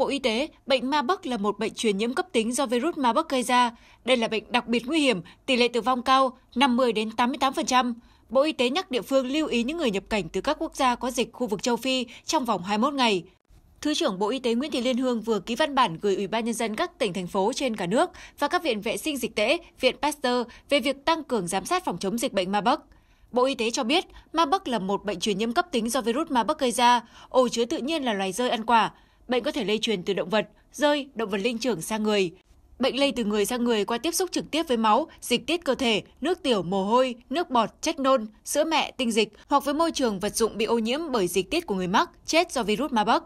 Bộ Y tế, bệnh ma Bắc là một bệnh truyền nhiễm cấp tính do virus ma Bắc gây ra. Đây là bệnh đặc biệt nguy hiểm, tỷ lệ tử vong cao, 50 đến 88%. Bộ Y tế nhắc địa phương lưu ý những người nhập cảnh từ các quốc gia có dịch khu vực châu Phi trong vòng 21 ngày. Thứ trưởng Bộ Y tế Nguyễn Thị Liên Hương vừa ký văn bản gửi Ủy ban nhân dân các tỉnh thành phố trên cả nước và các viện vệ sinh dịch tễ, viện Pasteur về việc tăng cường giám sát phòng chống dịch bệnh ma Bắc. Bộ Y tế cho biết, ma Bắc là một bệnh truyền nhiễm cấp tính do virus ma Bắc gây ra, ổ chứa tự nhiên là loài rơi ăn quả. Bệnh có thể lây truyền từ động vật, rơi, động vật linh trưởng sang người. Bệnh lây từ người sang người qua tiếp xúc trực tiếp với máu, dịch tiết cơ thể, nước tiểu, mồ hôi, nước bọt, chất nôn, sữa mẹ, tinh dịch hoặc với môi trường vật dụng bị ô nhiễm bởi dịch tiết của người mắc, chết do virus Marburg.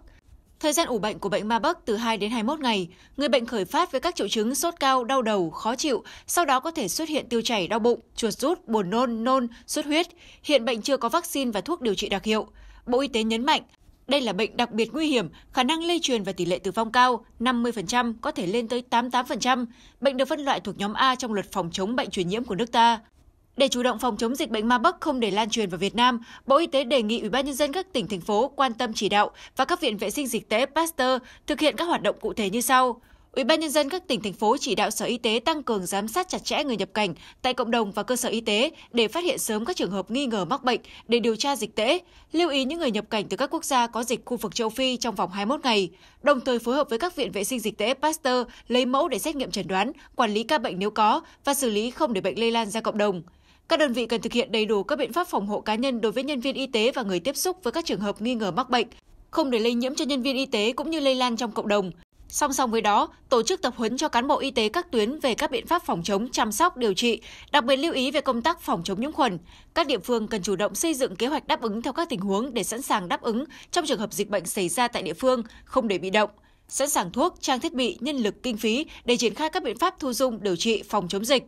Thời gian ủ bệnh của bệnh ma bấc từ 2 đến 21 ngày. Người bệnh khởi phát với các triệu chứng sốt cao, đau đầu, khó chịu, sau đó có thể xuất hiện tiêu chảy, đau bụng, chuột rút, buồn nôn, nôn, xuất huyết. Hiện bệnh chưa có vaccine và thuốc điều trị đặc hiệu. Bộ Y tế nhấn mạnh, đây là bệnh đặc biệt nguy hiểm, khả năng lây truyền và tỷ lệ tử vong cao, 50% có thể lên tới 88%. Bệnh được phân loại thuộc nhóm A trong luật phòng chống bệnh truyền nhiễm của nước ta. Để chủ động phòng chống dịch bệnh ma Bắc không để lan truyền vào Việt Nam, Bộ Y tế đề nghị Ủy ban nhân dân các tỉnh thành phố quan tâm chỉ đạo và các viện vệ sinh dịch tễ Pasteur thực hiện các hoạt động cụ thể như sau: Ủy ban nhân dân các tỉnh thành phố chỉ đạo Sở Y tế tăng cường giám sát chặt chẽ người nhập cảnh tại cộng đồng và cơ sở y tế để phát hiện sớm các trường hợp nghi ngờ mắc bệnh để điều tra dịch tễ, lưu ý những người nhập cảnh từ các quốc gia có dịch khu vực châu Phi trong vòng 21 ngày, đồng thời phối hợp với các viện vệ sinh dịch tễ Pasteur lấy mẫu để xét nghiệm chẩn đoán, quản lý ca bệnh nếu có và xử lý không để bệnh lây lan ra cộng đồng. Các đơn vị cần thực hiện đầy đủ các biện pháp phòng hộ cá nhân đối với nhân viên y tế và người tiếp xúc với các trường hợp nghi ngờ mắc bệnh, không để lây nhiễm cho nhân viên y tế cũng như lây lan trong cộng đồng. Song song với đó, tổ chức tập huấn cho cán bộ y tế các tuyến về các biện pháp phòng chống, chăm sóc, điều trị, đặc biệt lưu ý về công tác phòng chống nhiễm khuẩn. Các địa phương cần chủ động xây dựng kế hoạch đáp ứng theo các tình huống để sẵn sàng đáp ứng trong trường hợp dịch bệnh xảy ra tại địa phương, không để bị động sẵn sàng thuốc, trang thiết bị, nhân lực, kinh phí để triển khai các biện pháp thu dung điều trị phòng chống dịch.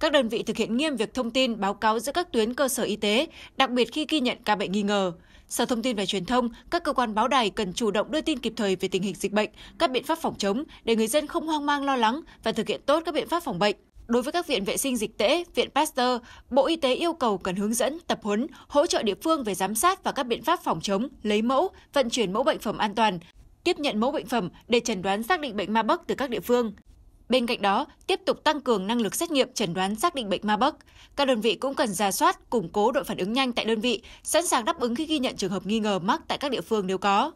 Các đơn vị thực hiện nghiêm việc thông tin báo cáo giữa các tuyến cơ sở y tế, đặc biệt khi ghi nhận ca bệnh nghi ngờ. Sở Thông tin và Truyền thông, các cơ quan báo đài cần chủ động đưa tin kịp thời về tình hình dịch bệnh, các biện pháp phòng chống để người dân không hoang mang lo lắng và thực hiện tốt các biện pháp phòng bệnh. Đối với các viện vệ sinh dịch tễ, viện Pasteur, Bộ Y tế yêu cầu cần hướng dẫn, tập huấn, hỗ trợ địa phương về giám sát và các biện pháp phòng chống, lấy mẫu, vận chuyển mẫu bệnh phẩm an toàn, tiếp nhận mẫu bệnh phẩm để chẩn đoán xác định bệnh ma bóc từ các địa phương. Bên cạnh đó, tiếp tục tăng cường năng lực xét nghiệm chẩn đoán xác định bệnh ma bốc. Các đơn vị cũng cần ra soát, củng cố đội phản ứng nhanh tại đơn vị, sẵn sàng đáp ứng khi ghi nhận trường hợp nghi ngờ mắc tại các địa phương nếu có.